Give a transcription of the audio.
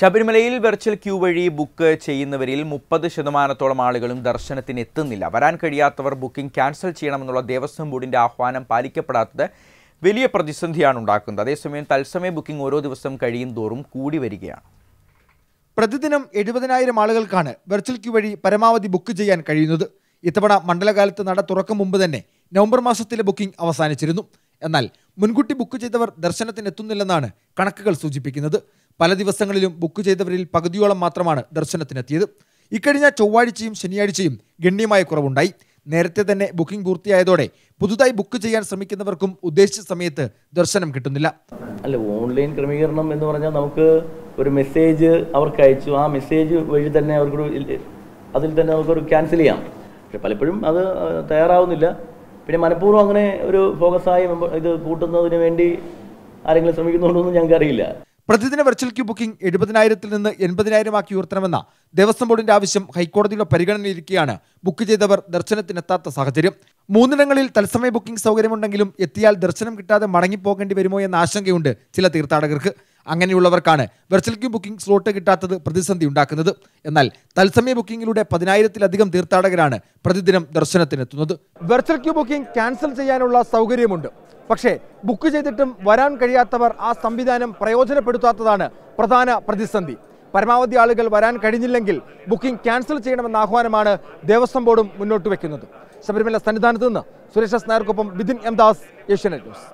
ശബരിമലയിൽ virtual queue വഴി book ചെയ്യുന്നവരിൽ മുപ്പത് ശതമാനത്തോളം ആളുകളും ദർശനത്തിന് എത്തുന്നില്ല വരാൻ കഴിയാത്തവർ ബുക്കിംഗ് ക്യാൻസൽ ചെയ്യണമെന്നുള്ള ദേവസ്വം ബോർഡിൻ്റെ ആഹ്വാനം പാലിക്കപ്പെടാത്തത് വലിയ പ്രതിസന്ധിയാണ് ഉണ്ടാക്കുന്നത് അതേസമയം തത്സമയ ബുക്കിംഗ് ഓരോ ദിവസം കഴിയും തോറും കൂടി വരികയാണ് പ്രതിദിനം എഴുപതിനായിരം ആളുകൾക്കാണ് വെർച്വൽ ക്യൂ വഴി പരമാവധി ബുക്ക് ചെയ്യാൻ കഴിയുന്നത് ഇത്തവണ മണ്ഡലകാലത്ത് നട തുറക്കും മുമ്പ് തന്നെ നവംബർ മാസത്തിലെ ബുക്കിംഗ് അവസാനിച്ചിരുന്നു എന്നാൽ മുൻകൂട്ടി ബുക്ക് ചെയ്തവർ ദർശനത്തിനെത്തുന്നില്ലെന്നാണ് കണക്കുകൾ സൂചിപ്പിക്കുന്നത് പല ദിവസങ്ങളിലും ബുക്ക് ചെയ്തവരിൽ പകുതിയോളം മാത്രമാണ് ദർശനത്തിനെത്തിയത് ഇക്കഴിഞ്ഞ ചൊവ്വാഴ്ചയും ശനിയാഴ്ചയും ഗണ്യമായ കുറവുണ്ടായി നേരത്തെ തന്നെ ബുക്കിംഗ് പൂർത്തിയായതോടെ പുതുതായി ബുക്ക് ചെയ്യാൻ ശ്രമിക്കുന്നവർക്കും ഉദ്ദേശിച്ച സമയത്ത് ദർശനം കിട്ടുന്നില്ല അല്ല ഓൺലൈൻ ക്രമീകരണം എന്ന് പറഞ്ഞാൽ നമുക്ക് ഒരു മെസ്സേജ് അവർക്ക് അയച്ചു ആ മെസ്സേജ് വഴി തന്നെ അവർക്കൊരു അതിൽ തന്നെ നമുക്കൊരു ക്യാൻസൽ ചെയ്യാം പക്ഷെ പലപ്പോഴും അത് തയ്യാറാവുന്നില്ല പിന്നെ മനഃപൂർവ്വം അങ്ങനെ ഒരു ഫോക്കസായി ഇത് കൂട്ടുന്നതിന് വേണ്ടി ആരെങ്കിലും ശ്രമിക്കുന്നുണ്ടോ എന്ന് ഞങ്ങൾക്ക് അറിയില്ല പ്രതിദിന വെർച്വൽ ക്യൂ ബുക്കിംഗ് എഴുപതിനായിരത്തിൽ നിന്ന് എൺപതിനായിരമാക്കി ഉയർത്തണമെന്ന ദേവസ്വം ബോർഡിന്റെ ആവശ്യം ഹൈക്കോടതിയുടെ പരിഗണനയിരിക്കെയാണ് ബുക്ക് ചെയ്തവർ ദർശനത്തിനെത്താത്ത സാഹചര്യം മൂന്നിടങ്ങളിൽ തത്സമയ ബുക്കിംഗ് സൗകര്യമുണ്ടെങ്കിലും എത്തിയാൽ ദർശനം കിട്ടാതെ മടങ്ങിപ്പോകേണ്ടി വരുമോ എന്ന ആശങ്കയുണ്ട് ചില തീർത്ഥാടകർക്ക് അങ്ങനെയുള്ളവർക്കാണ് വെർച്വൽ ക്യൂ ബുക്കിംഗ് സ്ലോട്ട് കിട്ടാത്തത് പ്രതിസന്ധി ഉണ്ടാക്കുന്നത് എന്നാൽ തത്സമയ ബുക്കിംഗിലൂടെ പതിനായിരത്തിലധികം തീർത്ഥാടകരാണ് പ്രതിദിനം ദർശനത്തിനെത്തുന്നത് വെർച്വൽ ക്യൂ ബുക്കിംഗ് ക്യാൻസൽ ചെയ്യാനുള്ള സൗകര്യമുണ്ട് പക്ഷേ ബുക്ക് ചെയ്തിട്ടും വരാൻ കഴിയാത്തവർ ആ സംവിധാനം പ്രയോജനപ്പെടുത്താത്തതാണ് പ്രധാന പ്രതിസന്ധി പരമാവധി ആളുകൾ വരാൻ കഴിഞ്ഞില്ലെങ്കിൽ ബുക്കിംഗ് ക്യാൻസൽ ചെയ്യണമെന്ന ആഹ്വാനമാണ് ദേവസ്വം ബോർഡും മുന്നോട്ട് വയ്ക്കുന്നത് ശബരിമല സന്നിധാനത്ത് നിന്ന് സുരേഷ് നായർക്കൊപ്പം വിതിൻ എം ദാസ് ഏഷ്യാനെറ്റ് ന്യൂസ്